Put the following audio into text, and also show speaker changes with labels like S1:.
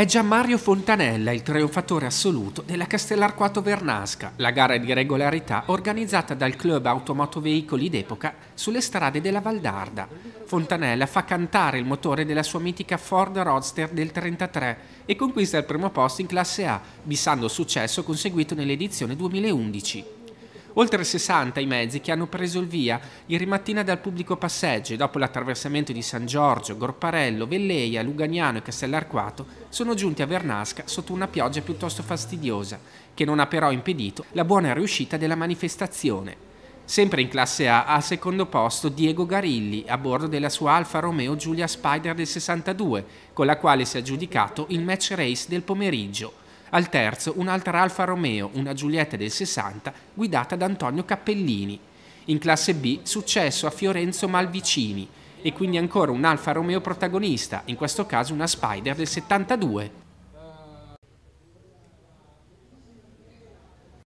S1: È Gianmario Fontanella il trionfatore assoluto della Castellarquato Vernasca, la gara di regolarità organizzata dal club automotoveicoli d'epoca sulle strade della Valdarda. Fontanella fa cantare il motore della sua mitica Ford Roadster del 33 e conquista il primo posto in classe A, bissando il successo conseguito nell'edizione 2011. Oltre 60 i mezzi che hanno preso il via ieri mattina dal pubblico passeggio e dopo l'attraversamento di San Giorgio, Gorparello, Velleia, Luganiano e Castellarquato sono giunti a Vernasca sotto una pioggia piuttosto fastidiosa, che non ha però impedito la buona riuscita della manifestazione. Sempre in classe A, al secondo posto Diego Garilli, a bordo della sua Alfa Romeo Giulia Spider del 62, con la quale si è aggiudicato il match race del pomeriggio al terzo un'altra Alfa Romeo, una Giulietta del 60, guidata da Antonio Cappellini. In classe B successo a Fiorenzo Malvicini e quindi ancora un Alfa Romeo protagonista, in questo caso una Spider del 72.